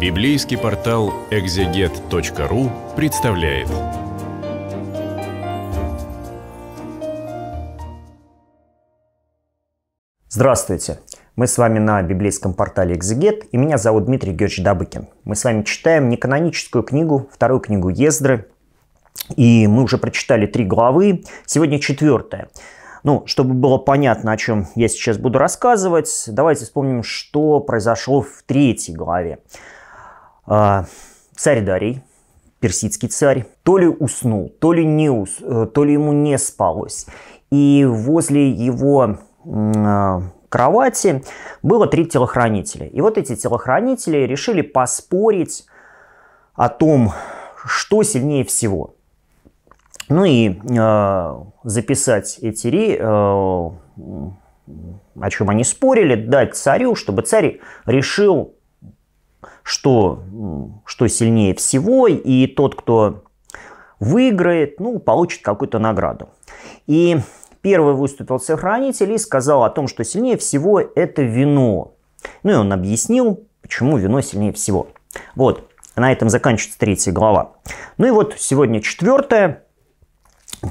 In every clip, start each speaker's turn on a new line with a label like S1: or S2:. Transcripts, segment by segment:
S1: Библейский портал экзегет.ру представляет. Здравствуйте! Мы с вами на библейском портале «Экзегет», и меня зовут Дмитрий Георгиевич Добыкин. Мы с вами читаем неканоническую книгу, вторую книгу Ездры, и мы уже прочитали три главы, сегодня четвертая. Ну, чтобы было понятно, о чем я сейчас буду рассказывать, давайте вспомним, что произошло в третьей главе. А, царь Дарий, персидский царь, то ли уснул, то ли не ус, э, то ли ему не спалось. И возле его а, кровати было три телохранителя. И вот эти телохранители решили поспорить о том, что сильнее всего. Ну и э, записать эти ри, э, о чем они спорили, дать царю, чтобы царь решил что, что сильнее всего, и тот, кто выиграет, ну, получит какую-то награду. И первый выступил сохранитель и сказал о том, что сильнее всего это вино. Ну и он объяснил, почему вино сильнее всего. Вот, на этом заканчивается третья глава. Ну и вот сегодня четвертая,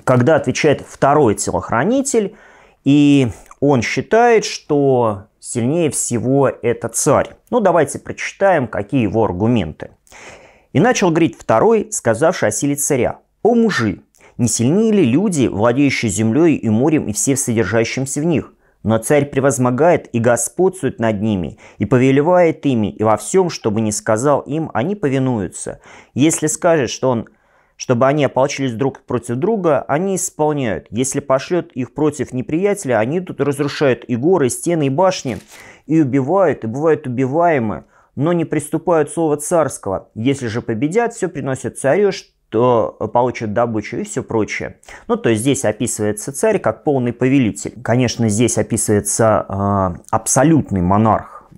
S1: когда отвечает второй телохранитель, и он считает, что сильнее всего это царь. Ну, давайте прочитаем, какие его аргументы. И начал говорить второй, сказавший о силе царя. «О мужи, не сильнее ли люди, владеющие землей и морем и всем содержащимся в них? Но царь превозмогает и господствует над ними, и повелевает ими, и во всем, что бы ни сказал им, они повинуются. Если скажет, что он чтобы они ополчились друг против друга, они исполняют. Если пошлет их против неприятеля, они тут разрушают и горы, и стены, и башни, и убивают, и бывают убиваемы, но не приступают слова царского. Если же победят, все приносят царю, что получат добычу и все прочее. Ну, то есть здесь описывается царь как полный повелитель. Конечно, здесь описывается э, абсолютный монарх,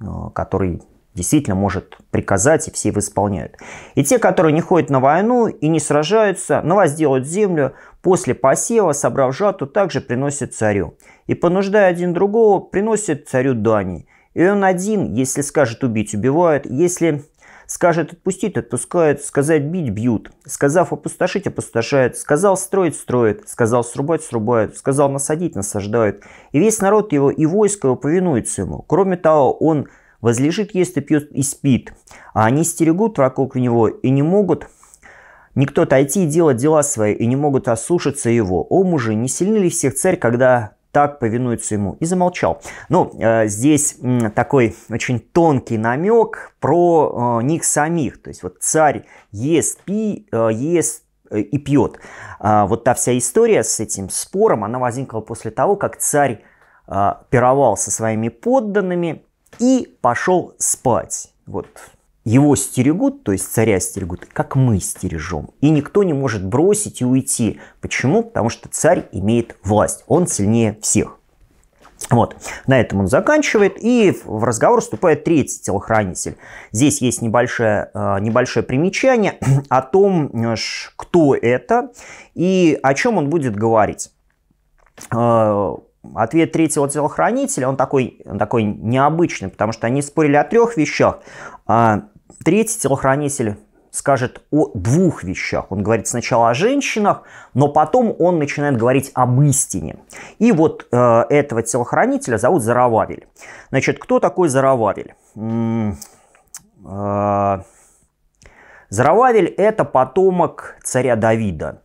S1: э, который действительно может приказать, и все его исполняют. И те, которые не ходят на войну и не сражаются, но вас делают землю, после посева, собрав жату, также приносят царю. И понуждая один другого, приносит царю дани. И он один, если скажет убить, убивают, если скажет отпустить, отпускают, сказать бить, бьют, сказав опустошить, опустошает; сказал строить, строит, сказал срубать, срубают, сказал насадить, насаждают. И весь народ его и войско его повинуются ему. Кроме того, он возлежит, ест и пьет и спит, а они стерегут вокруг него и не могут никто отойти и делать дела свои, и не могут ослушаться его. О, мужи, не сильны ли всех царь, когда так повинуется ему. И замолчал. Ну, э, здесь э, такой очень тонкий намек про э, них самих. То есть вот царь ест, пи, э, ест э, и пьет. А вот та вся история с этим спором, она возникла после того, как царь э, пировал со своими подданными, и пошел спать. Вот его стерегут, то есть царя стерегут, как мы стережем. И никто не может бросить и уйти. Почему? Потому что царь имеет власть. Он сильнее всех. Вот, на этом он заканчивает, и в разговор вступает третий телохранитель. Здесь есть небольшое, э, небольшое примечание о том, э, кто это и о чем он будет говорить. Э, Ответ третьего телохранителя, он такой, он такой необычный, потому что они спорили о трех вещах. А третий телохранитель скажет о двух вещах. Он говорит сначала о женщинах, но потом он начинает говорить об истине. И вот э, этого телохранителя зовут Зарававель. Значит, кто такой Зарававель? Э, Зарававель – это потомок царя Давида.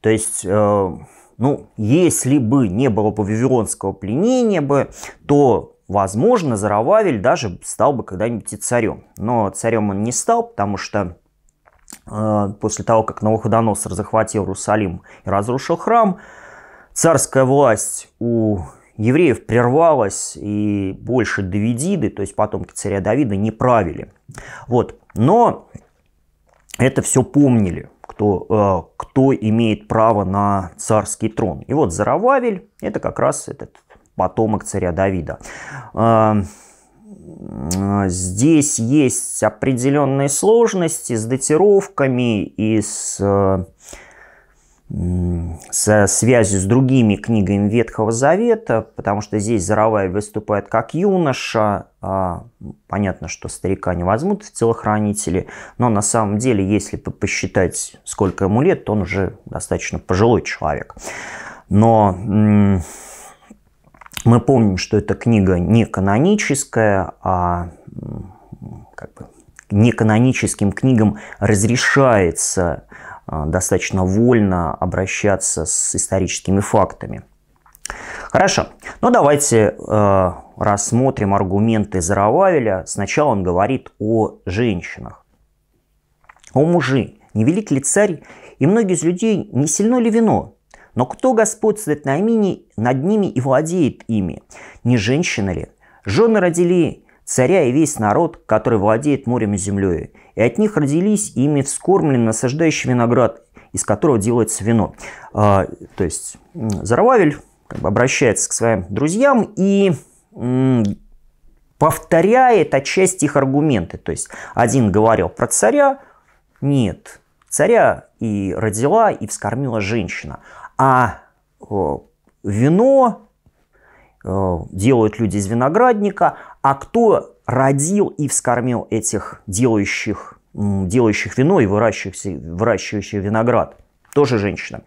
S1: То есть... Э, ну, если бы не было бы пленения бы, то, возможно, Зарававель даже стал бы когда-нибудь и царем. Но царем он не стал, потому что э, после того, как Навуходоносор захватил Иерусалим и разрушил храм, царская власть у евреев прервалась, и больше Давидиды, то есть потомки царя Давида, не правили. Вот. Но это все помнили кто, э, кто имеет право на царский трон. И вот Зарававель, это как раз этот потомок царя Давида. Э, э, здесь есть определенные сложности с датировками и с со связью с другими книгами Ветхого Завета, потому что здесь Заравай выступает как юноша. А, понятно, что старика не возьмут в телохранители, но на самом деле, если посчитать, сколько ему лет, то он уже достаточно пожилой человек. Но мы помним, что эта книга не каноническая, а как бы не каноническим книгам разрешается Э, достаточно вольно обращаться с историческими фактами. Хорошо, ну давайте э, рассмотрим аргументы Зарававеля. Сначала он говорит о женщинах. «О мужи, не велик ли царь, и многие из людей не сильно ли вино? Но кто господствует над ними, над ними и владеет ими? Не женщины ли? Жены родили царя и весь народ, который владеет морем и землей. И от них родились, и ими вскормлен насаждающий виноград, из которого делается вино. А, то есть Зарававель как бы, обращается к своим друзьям и повторяет отчасти их аргументы. То есть один говорил про царя, нет, царя и родила, и вскормила женщина. А вино делают люди из виноградника, а кто родил и вскормил этих делающих, делающих вино и выращивающих, выращивающих виноград? Тоже женщина.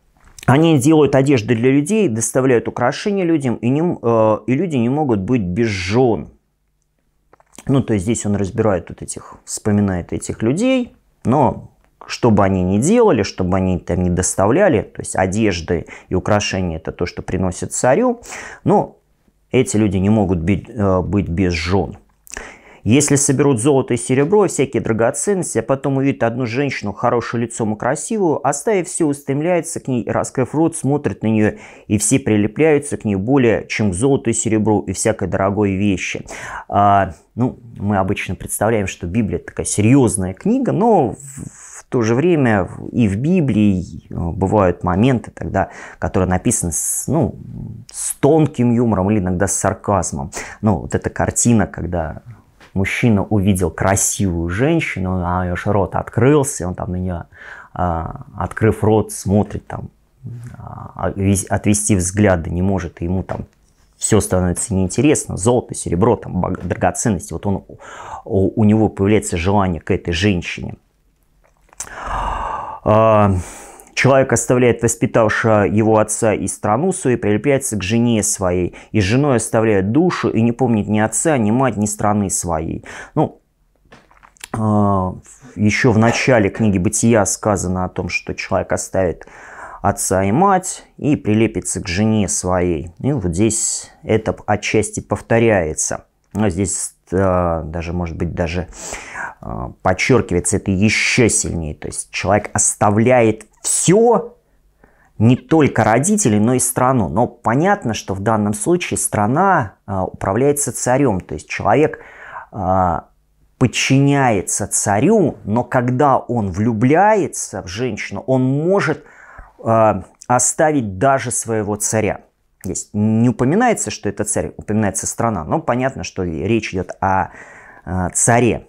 S1: Они делают одежды для людей, доставляют украшения людям, и, не, э, и люди не могут быть без жен. Ну, то есть здесь он разбирает вот этих, вспоминает этих людей, но что бы они ни делали, что бы они там не доставляли, то есть одежды и украшения – это то, что приносит царю, но эти люди не могут быть, э, быть без жен. Если соберут золото и серебро всякие драгоценности, а потом увидят одну женщину, хорошую лицом и красивую, оставив все, устремляется к ней, и, раскрыв рот, смотрит на нее, и все прилепляются к ней более, чем к золоту и серебру и всякой дорогой вещи. А, ну, мы обычно представляем, что Библия такая серьезная книга, но то же время и в Библии э, бывают моменты тогда, которые написаны с, ну, с тонким юмором или иногда с сарказмом. Ну, вот эта картина, когда мужчина увидел красивую женщину, а ее рот открылся, он там на нее, а, открыв рот, смотрит там, а, а, отвести взгляды не может, и ему там все становится неинтересно, золото, серебро, там, драгоценности, вот он, у, у него появляется желание к этой женщине. А, человек оставляет воспитавшего его отца и страну свою, прилепляется к жене своей, и с женой оставляет душу, и не помнит ни отца, ни мать, ни страны своей. Ну, а, еще в начале книги «Бытия» сказано о том, что человек оставит отца и мать и прилепится к жене своей. И вот здесь это отчасти повторяется. Но здесь Э, даже, может быть, даже э, подчеркивается это еще сильнее. То есть человек оставляет все, не только родителей, но и страну. Но понятно, что в данном случае страна э, управляется царем, то есть человек подчиняется царю, но когда он влюбляется в женщину, он может оставить даже своего царя есть. Не упоминается, что это царь, упоминается страна, но понятно, что речь идет о э, царе.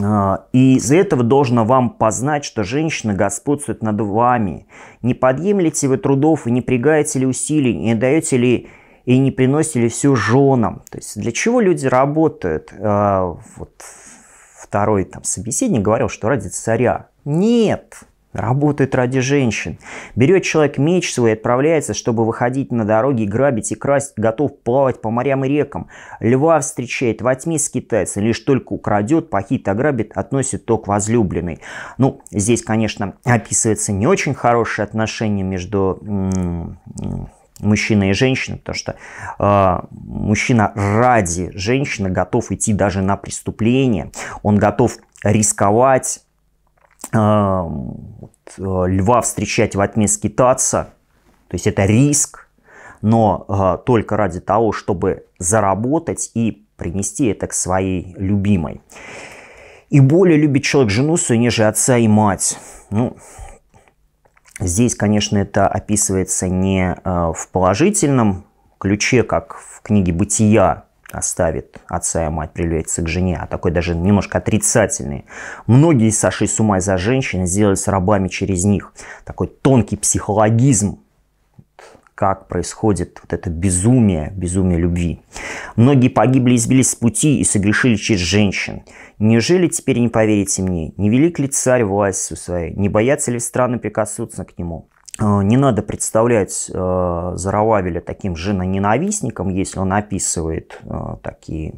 S1: Э, «И из-за этого должно вам познать, что женщина господствует над вами. Не подъемлете вы трудов и не пригаете ли усилий, не даете ли и не приносите ли всю женам». То есть для чего люди работают? Э, вот второй там собеседник говорил, что ради царя. Нет, работает ради женщин. Берет человек меч свой и отправляется, чтобы выходить на дороги, грабить и красть, готов плавать по морям и рекам. Льва встречает во тьме с лишь только украдет, похит, ограбит, относит то к возлюбленной. Ну, здесь, конечно, описывается не очень хорошие отношения между мужчина и женщина, потому что э, мужчина ради женщины готов идти даже на преступление, он готов рисковать Э, льва встречать в тьме скитаться, то есть это риск, но э, только ради того, чтобы заработать и принести это к своей любимой. И более любит человек жену свою, нежели отца и мать. Ну, здесь, конечно, это описывается не э, в положительном ключе, как в книге «Бытия», оставит отца и мать, привлечется к жене, а такой даже немножко отрицательный. Многие, сошли с ума из-за женщин, сделались рабами через них. Такой тонкий психологизм, как происходит вот это безумие, безумие любви. Многие погибли, избились с пути и согрешили через женщин. Неужели теперь не поверите мне? Не велик ли царь властью своей? Не боятся ли страны прикоснуться к нему? Э, не надо представлять э, Зарававеля таким же ненавистником, если он описывает э, такие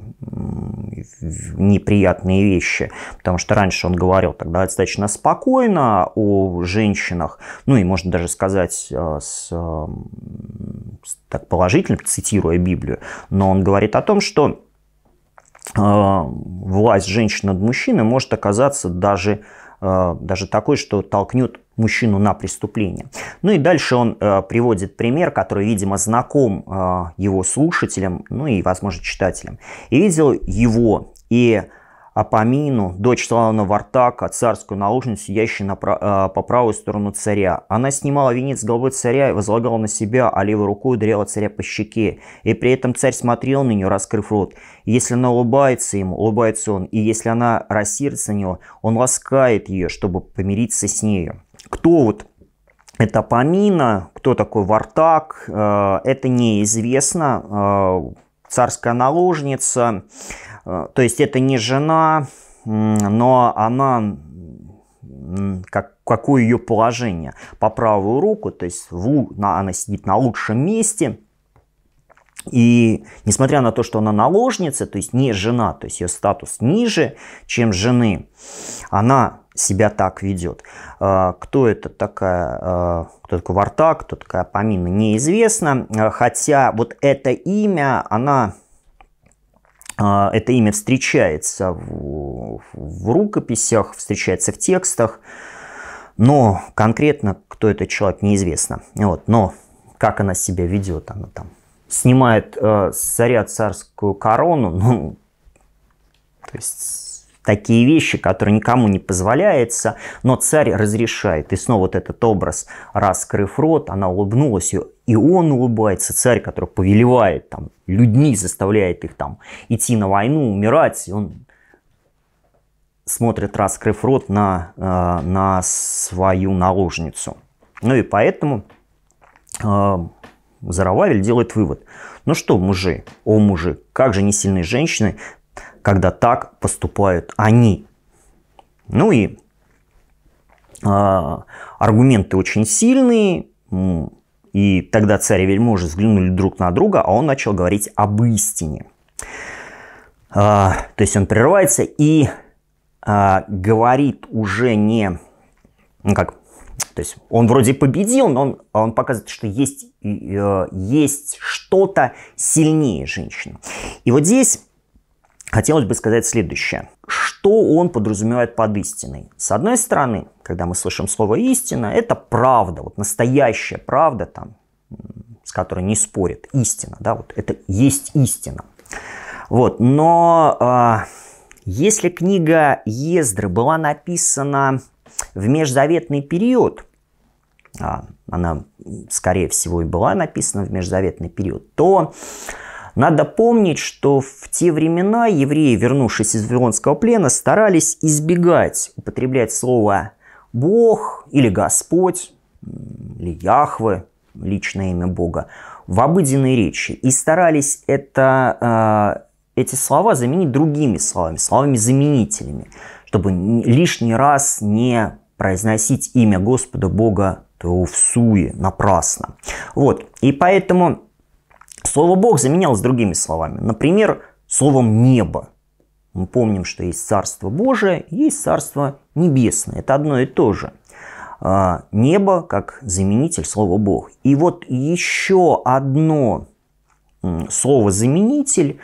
S1: неприятные вещи. Потому что раньше он говорил тогда достаточно спокойно о женщинах, ну и можно даже сказать э, э, с, так положительно, цитируя Библию, но он говорит о том, что власть женщин над мужчиной может оказаться даже Э, даже такой, что толкнет мужчину на преступление. Ну и дальше он э, приводит пример, который, видимо, знаком э, его слушателям, ну и, возможно, читателям. И видел его и Апамину, дочь славного Вартака, царскую наложницу, сидящую на, э, по правую сторону царя. Она снимала венец с головы царя и возлагала на себя, а левой рукой ударяла царя по щеке. И при этом царь смотрел на нее, раскрыв рот. И если она улыбается ему, улыбается он. И если она рассердится на него, он ласкает ее, чтобы помириться с нею. Кто вот это Памина, кто такой Вартак, э, это неизвестно. Э, царская наложница, э, то есть это не жена, но она как, какое ее положение по правую руку, то есть в, на, она сидит на лучшем месте. И несмотря на то, что она наложница, то есть не жена, то есть ее статус ниже, чем жены, она себя так ведет. А, кто это такая, а, кто такой Варта, кто такая Памина, неизвестно. А, хотя вот это имя, она это имя встречается в, в рукописях, встречается в текстах, но конкретно кто этот человек неизвестно. Вот, но как она себя ведет, она там снимает э, с царя царскую корону, ну, то есть такие вещи, которые никому не позволяется, но царь разрешает. И снова вот этот образ, раскрыв рот, она улыбнулась, и он улыбается, царь, который повелевает там, людьми, заставляет их там идти на войну, умирать, и он смотрит, раскрыв рот, на, э, на свою наложницу. Ну и поэтому э, Зарававель делает вывод. Ну что, мужи, о мужи, как же не сильны женщины когда так поступают они. Ну и э, аргументы очень сильные, и тогда царь и вельможи взглянули друг на друга, а он начал говорить об истине. Э, то есть он прерывается и э, говорит уже не, ну как, то есть он вроде победил, но он, он показывает, что есть, э, есть что-то сильнее женщины. И вот здесь хотелось бы сказать следующее. Что он подразумевает под истиной? С одной стороны, когда мы слышим слово «истина», это правда, вот настоящая правда, там, с которой не спорит, истина, да, вот это есть истина. Вот, но э, если книга Ездры была написана в межзаветный период, а, она, скорее всего, и была написана в межзаветный период, то надо помнить, что в те времена евреи, вернувшись из Вавилонского плена, старались избегать употреблять слово «бог» или «господь», или «яхве», личное имя Бога, в обыденной речи. И старались это, э, эти слова заменить другими словами, словами-заменителями, чтобы лишний раз не произносить имя Господа Бога то всуе напрасно. Вот, и поэтому Слово «бог» заменялось другими словами. Например, словом «небо». Мы помним, что есть Царство Божие, есть Царство Небесное. Это одно и то же. А, Небо как заменитель слова «бог». И вот еще одно слово «заменитель»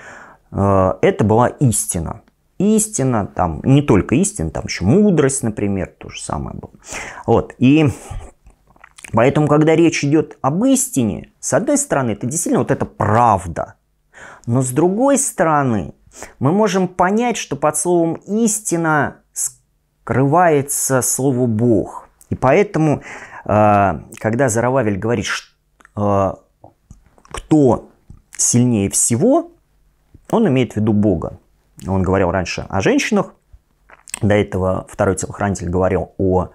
S1: а, – это была истина. Истина, там не только истина, там еще мудрость, например, то же самое было. Вот, и Поэтому, когда речь идет об истине, с одной стороны, это действительно вот это правда. Но с другой стороны, мы можем понять, что под словом «истина» скрывается слово «бог». И поэтому, э, когда Зарававель говорит, э, кто сильнее всего, он имеет в виду Бога. Он говорил раньше о женщинах, до этого второй телохранитель говорил о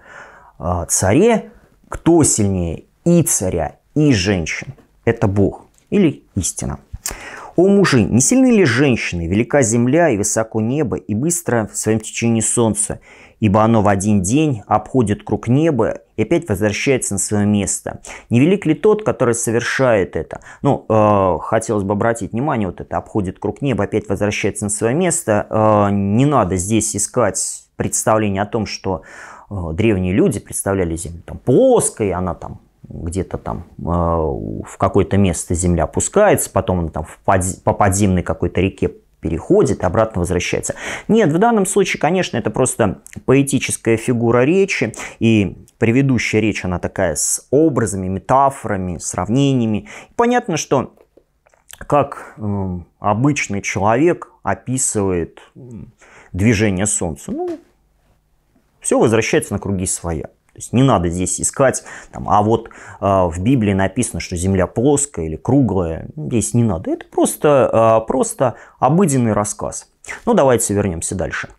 S1: э, царе, кто сильнее и царя, и женщин. Это Бог или истина. О мужи, не сильны ли женщины? Велика земля и высоко небо, и быстро в своем течении солнце, ибо оно в один день обходит круг неба и опять возвращается на свое место. Не велик ли тот, который совершает это? Ну, э, хотелось бы обратить внимание, вот это обходит круг неба, опять возвращается на свое место. Э, не надо здесь искать представление о том, что Э, древние люди представляли Землю там, плоской, она там где-то там э, в какое-то место земля опускается, потом она там в по подземной какой-то реке переходит и обратно возвращается. Нет, в данном случае, конечно, это просто поэтическая фигура речи, и предыдущая речь, она такая с образами, метафорами, сравнениями. Понятно, что как э, обычный человек описывает движение Солнца. Ну, все возвращается на круги своя. То есть не надо здесь искать, там, а вот э, в Библии написано, что Земля плоская или круглая. Здесь не надо. Это просто, э, просто обыденный рассказ. Ну, давайте вернемся дальше.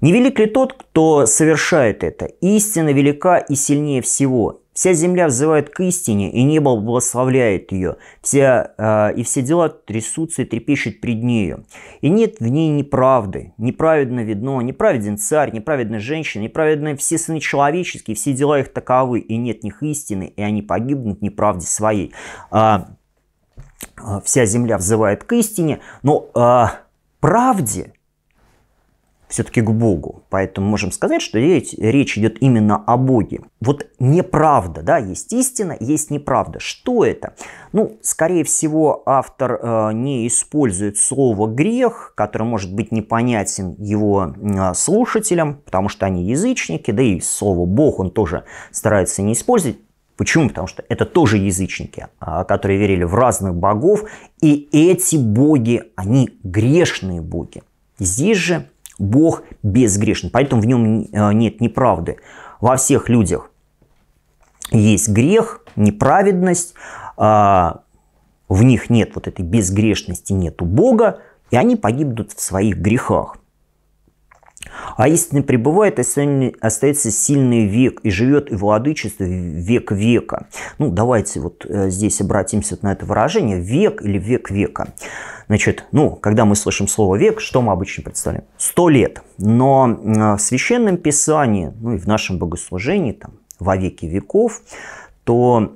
S1: «Невелик ли тот, кто совершает это? Истина велика и сильнее всего, Вся земля взывает к истине, и небо благословляет ее. Вся, э, и все дела трясутся и трепещут пред нею. И нет в ней неправды. Неправедно видно, неправеден царь, неправедная женщина, неправедны все сыны человеческие, все дела их таковы, и нет в них истины, и они погибнут неправде своей. А, э, вся земля взывает к истине, но э, правде – все-таки к Богу. Поэтому можем сказать, что речь, речь идет именно о Боге. Вот неправда, да, есть истина, есть неправда. Что это? Ну, скорее всего, автор э, не использует слово «грех», которое может быть непонятен его э, слушателям, потому что они язычники, да и слово «бог» он тоже старается не использовать. Почему? Потому что это тоже язычники, а, которые верили в разных богов, и эти боги, они грешные боги. Здесь же Бог безгрешен, поэтому в нем э, нет неправды. Во всех людях есть грех, неправедность, а, в них нет вот этой безгрешности, нету Бога, и они погибнут в своих грехах. А истина пребывает, а остается сильный век и живет и владычествует век века. Ну, давайте вот э, здесь обратимся на это выражение век или век века. Значит, ну, когда мы слышим слово век, что мы обычно представляем? Сто лет. Но э, в Священном Писании, ну и в нашем богослужении, там, во веки веков, то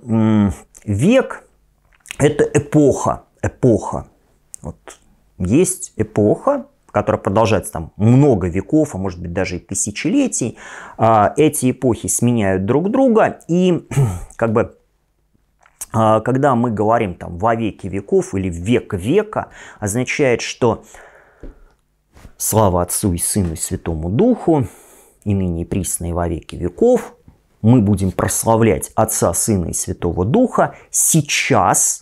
S1: век – это эпоха, эпоха. Вот есть эпоха, которая продолжается там много веков, а может быть даже и тысячелетий, а, эти эпохи сменяют друг друга, и как бы а, когда мы говорим там во веки веков или век века, означает, что слава Отцу и Сыну и Святому Духу, и ныне и присно и во веки веков, мы будем прославлять Отца, Сына и Святого Духа сейчас –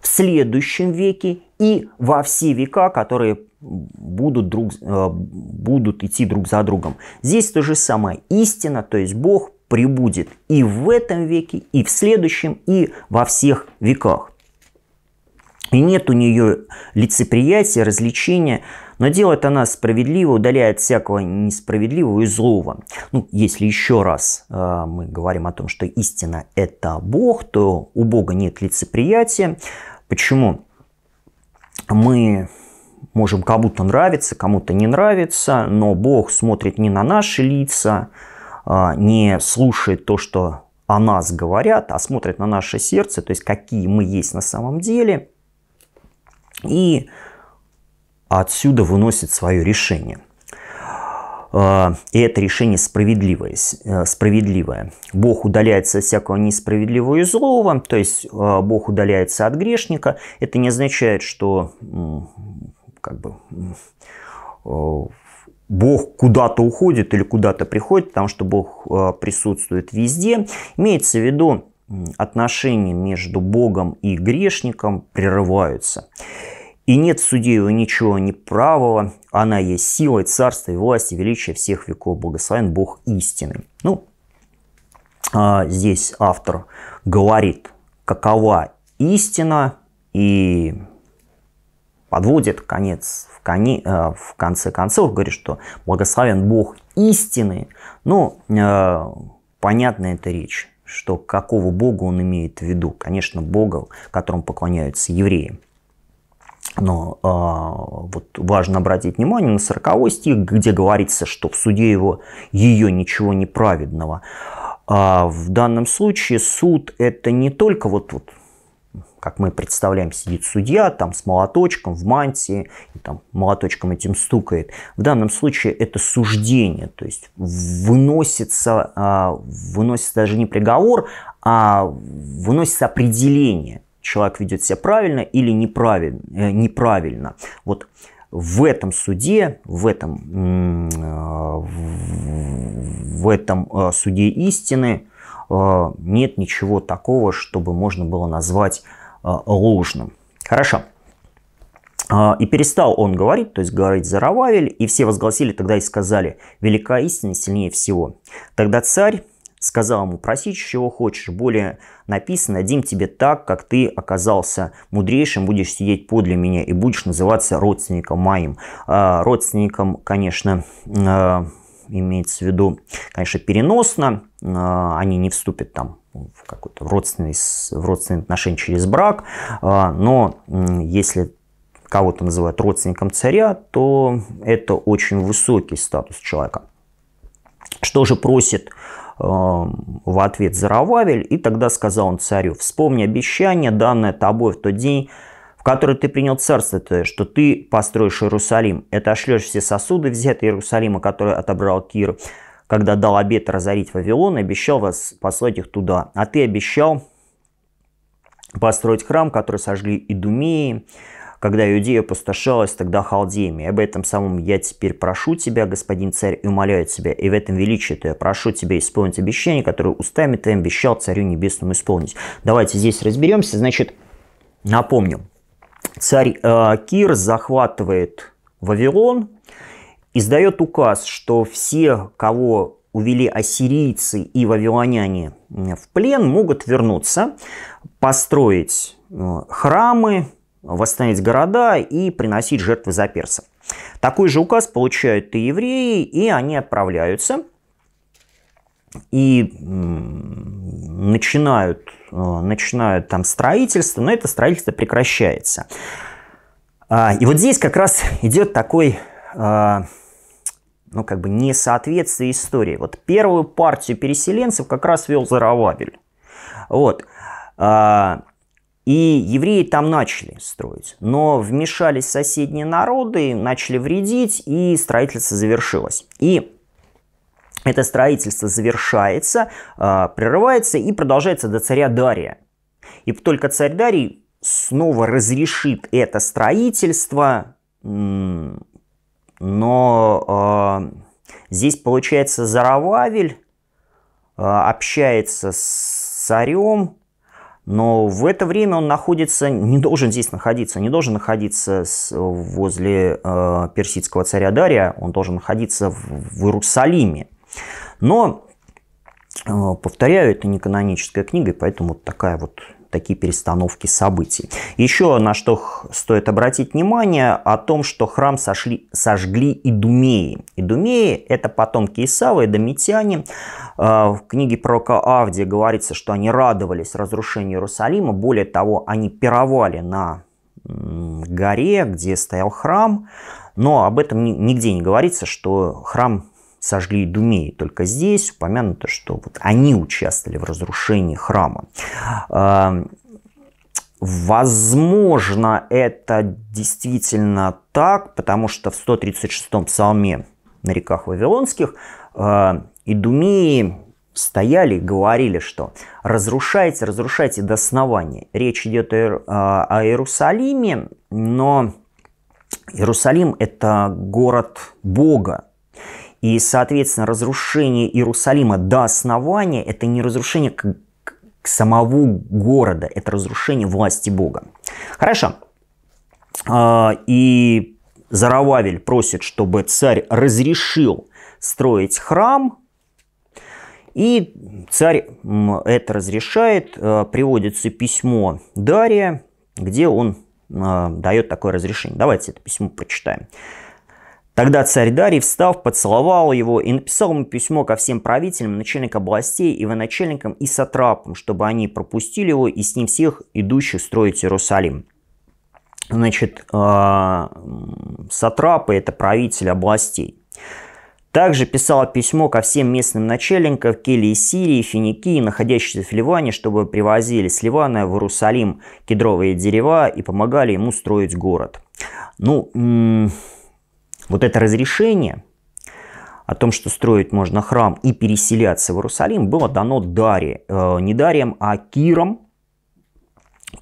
S1: в следующем веке и во все века, которые будут, друг, э, будут идти друг за другом. Здесь то же самое. Истина, то есть Бог прибудет и в этом веке, и в следующем, и во всех веках. И нет у нее лицеприятия, развлечения, но делает она справедливо, удаляет всякого несправедливого и злого. Ну, если еще раз э, мы говорим о том, что истина – это Бог, то у Бога нет лицеприятия. Почему? Мы можем кому-то нравиться, кому-то не нравиться, но Бог смотрит не на наши лица, э, не слушает то, что о нас говорят, а смотрит на наше сердце, то есть какие мы есть на самом деле. И отсюда выносит свое решение. А, и это решение справедливое. Э, справедливое. Бог удаляется от всякого несправедливого и злого, то есть а, Бог удаляется от грешника. Это не означает, что как бы, э, Бог куда-то уходит или куда-то приходит, потому что Бог а, присутствует везде. Имеется в виду, отношения между Богом и грешником прерываются. И нет в ничего неправого, она есть силой, царство и власти, величие всех веков, благословен Бог истины. Ну, а здесь автор говорит, какова истина, и подводит конец в, коне, э, в конце концов, говорит, что благословен Бог истины. Ну, э, понятна эта речь, что какого Бога он имеет в виду. Конечно, Бога, которому поклоняются евреи. Но э, вот важно обратить внимание на 40 стих, где говорится, что в суде его ее ничего неправедного. А в данном случае суд это не только вот, вот как мы представляем, сидит судья там с молоточком в мантии, и, там молоточком этим стукает. В данном случае это суждение, то есть выносится, а, выносится даже не приговор, а выносится определение человек ведет себя правильно или неправильно. Э, неправильно. Вот в этом суде, в этом, э, в этом э, суде истины нет ничего такого, чтобы можно было назвать ложным. Хорошо. А, и перестал он говорить, то есть говорить Зарававель, и все возгласили тогда и сказали, велика истина сильнее всего. Тогда царь сказал ему, проси, чего хочешь, более написано, дим тебе так, как ты оказался мудрейшим, будешь сидеть подле меня и будешь называться родственником моим. А, родственником, конечно, а, имеется в виду, конечно, переносно, а, они не вступят там в какой-то родственный, в родственные отношения через брак, но если кого-то называют родственником царя, то это очень высокий статус человека. Что же просит э, Эм, в ответ Зарававель, и тогда сказал он царю, «Вспомни обещание, данное тобой в тот день, в который ты принял царство твое, что ты построишь Иерусалим, Это отошлешь все сосуды, взятые Иерусалима, которые отобрал Кир, когда дал обет разорить Вавилон, и обещал вас послать их туда. А ты обещал построить храм, который сожгли Идумеи, когда Иудея опустошалась, тогда Халдеями. Об этом самом я теперь прошу тебя, господин царь, и умоляю тебя, и в этом величии я прошу тебя исполнить обещание, которое устами твоим обещал царю небесному исполнить. Давайте здесь разберемся. Значит, напомню, царь э, Кир захватывает Вавилон, издает указ, что все, кого увели ассирийцы и вавилоняне в плен, могут вернуться, построить э, храмы, восстановить города и приносить жертвы за перса. Такой же указ получают и евреи, и они отправляются и начинают, э, начинают там строительство, но это строительство прекращается. А, и вот здесь как раз идет такой а, ну, как бы несоответствие истории. Вот первую партию переселенцев как раз вел Заравабель. Вот. А, и евреи там начали строить, но вмешались соседние народы, начали вредить, и строительство завершилось. И это строительство завершается, а, прерывается и продолжается до царя Дария. И только царь Дарий снова разрешит это строительство, но а, здесь получается Зарававель а, общается с царем, но в это время он находится, не должен здесь находиться, не должен находиться возле э, персидского царя Дария, он должен находиться в, Иерусалиме. Но, э, повторяю, это не каноническая книга, и поэтому вот такая вот такие перестановки событий. Еще на что стоит обратить внимание, о том, что храм сошли, сожгли идумеи. Идумеи – это потомки Исава, и домитяне. А, в книге пророка Авдия говорится, что они радовались разрушению Иерусалима. Более того, они пировали на горе, где стоял храм. Но об этом нигде не говорится, что храм сожгли Идумеи. Только здесь упомянуто, что вот они участвовали в разрушении храма. А, возможно, это действительно так, потому что в 136-м псалме на реках Вавилонских а, идумеи стояли и говорили, что разрушайте, разрушайте до основания. Речь идет о а, Иерусалиме, но Иерусалим – это город Бога, и, соответственно, разрушение Иерусалима до основания – это не разрушение к, к самого города, это разрушение власти Бога. Хорошо. А, и Зарававель просит, чтобы царь разрешил строить храм, и царь это разрешает, а, приводится письмо Дария, где он а, дает такое разрешение. Давайте это письмо прочитаем. Тогда царь Дарий, встав, поцеловал его и написал ему письмо ко всем правителям, начальникам областей, и военачальникам и сатрапам, чтобы они пропустили его и с ним всех идущих строить Иерусалим. Значит, а, сатрапы – это правители областей. Также писал письмо ко всем местным начальникам Келии Сирии, Финикии, находящихся в Ливане, чтобы привозили с Ливана в Иерусалим кедровые дерева и помогали ему строить город. Ну, вот это разрешение о том, что строить можно храм и переселяться в Иерусалим, было дано Даре, э, не Дарием, а Киром.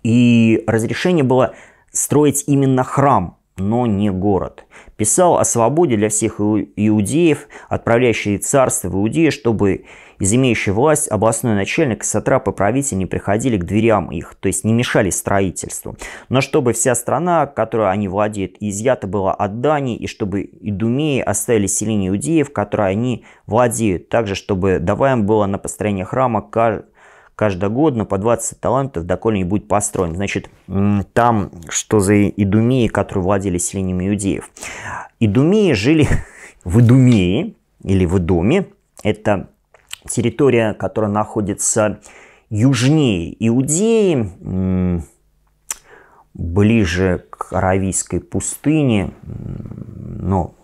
S1: И разрешение было строить именно храм, но не город. Писал о свободе для всех иудеев, отправляющие царство в Иудеи, чтобы из имеющей власть областной начальник, сатрапы правители не приходили к дверям их, то есть не мешали строительству, но чтобы вся страна, которую они владеют, изъята была от Дании, и чтобы идумеи оставили селение иудеев, которые они владеют, также чтобы даваем было на построение храма каждый каждогодно по 20 талантов доколе будет построен. Значит, там, что за идумеи, которые владели селениями иудеев. Идумеи жили в Идумее или в Идуме. Это территория, которая находится южнее Иудеи, ближе к Аравийской пустыне, но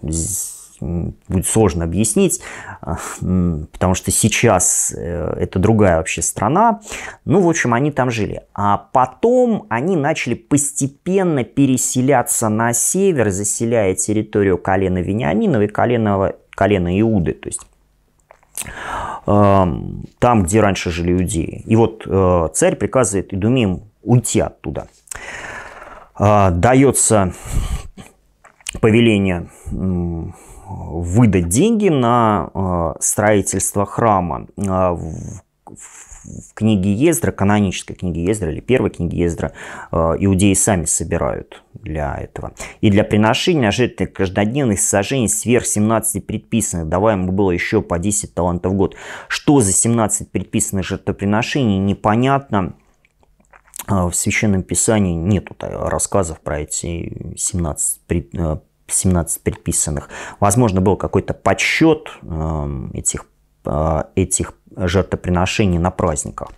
S1: будет сложно объяснить, а, потому что сейчас э, это другая вообще страна. Ну, в общем, они там жили. А потом они начали постепенно переселяться на север, заселяя территорию колена Вениаминова и колена, колена Иуды. То есть эм, там, где раньше жили иудеи. И вот э, царь приказывает Идумим уйти оттуда. Э, дается повеление выдать деньги на э, строительство храма. Э, в, книге Ездра, канонической книге Ездра или первой книге Ездра, э, иудеи сами собирают для этого. И для приношения жертвы каждодневных сожжений сверх 17 предписанных, давай было еще по 10 талантов в год. Что за 17 предписанных жертвоприношений, непонятно. В Священном Писании нет рассказов про эти 17 предписанных 17 предписанных. Возможно, был какой-то подсчет эм, этих, э, этих жертвоприношений на праздниках.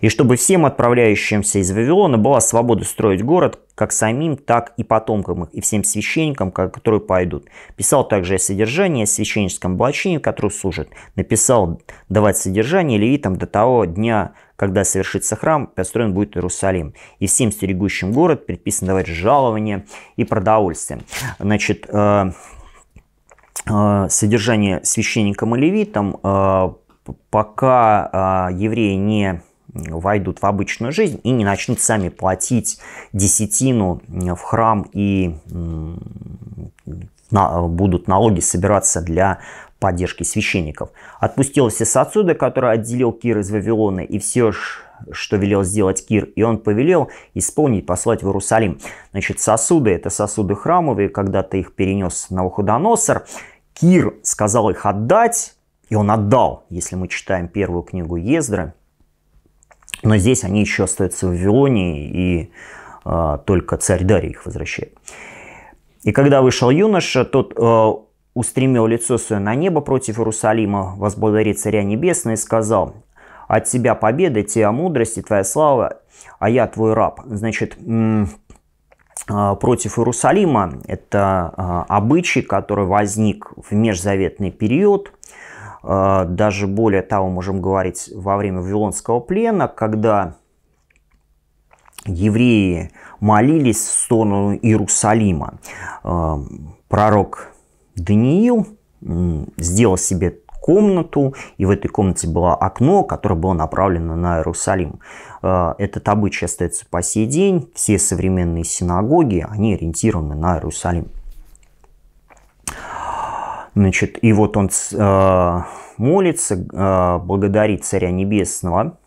S1: И чтобы всем отправляющимся из Вавилона была свобода строить город, как самим, так и потомкам их, и всем священникам, которые пойдут. Писал также о содержании, о священническом облачении, которое служит. Написал давать содержание левитам до того дня когда совершится храм, построен будет Иерусалим. И всем стерегущим город предписано давать жалование и продовольствие. Значит, э, э, содержание священникам и левитам, э, пока евреи не войдут в обычную жизнь и не начнут сами платить десятину в храм и будут налоги собираться для поддержки священников, отпустил все сосуды, которые отделил Кир из Вавилона, и все, что велел сделать Кир, и он повелел исполнить, послать в Иерусалим. Значит, сосуды – это сосуды храмовые, когда-то их перенес Навуходоносор, Кир сказал их отдать, и он отдал, если мы читаем первую книгу Ездры. Но здесь они еще остаются в Вавилоне, и э, только царь Дарий их возвращает. И когда вышел юноша, тот э, устремил лицо свое на небо против Иерусалима, возблагодарит царя небесный и сказал, от тебя победа, тебя мудрость и твоя слава, а я твой раб. Значит, а, против Иерусалима это а, обычай, который возник в межзаветный период, а, даже более того, можем говорить, во время Вавилонского плена, когда евреи молились в сторону Иерусалима. Пророк Даниил сделал себе комнату, и в этой комнате было окно, которое было направлено на Иерусалим. Э, этот обычай остается по сей день. Все современные синагоги, они ориентированы на Иерусалим. Значит, и вот он э, молится, э, благодарит Царя Небесного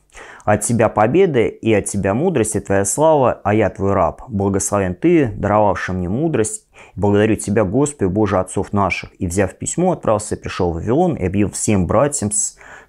S1: от тебя победы и от тебя мудрости твоя слава, а я твой раб. Благословен ты, даровавший мне мудрость. Благодарю тебя, Господи, Боже отцов наших. И, взяв письмо, отправился, пришел в Вавилон и объявил всем братьям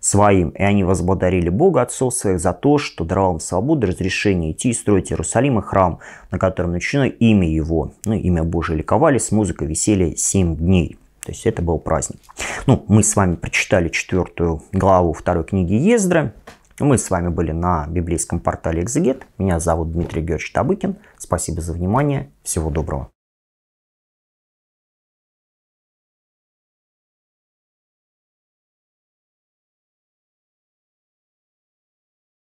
S1: своим. И они возблагодарили Бога отцов своих за то, что даровал им свободу, разрешение идти и строить Иерусалим и храм, на котором начинено имя его. Ну, имя Божие ликовали с музыкой веселья семь дней. То есть это был праздник. Ну, мы с вами прочитали четвертую главу второй книги Ездра. Мы с вами были на библейском портале «Экзегет». Меня зовут Дмитрий Георгиевич Табыкин. Спасибо за внимание. Всего доброго.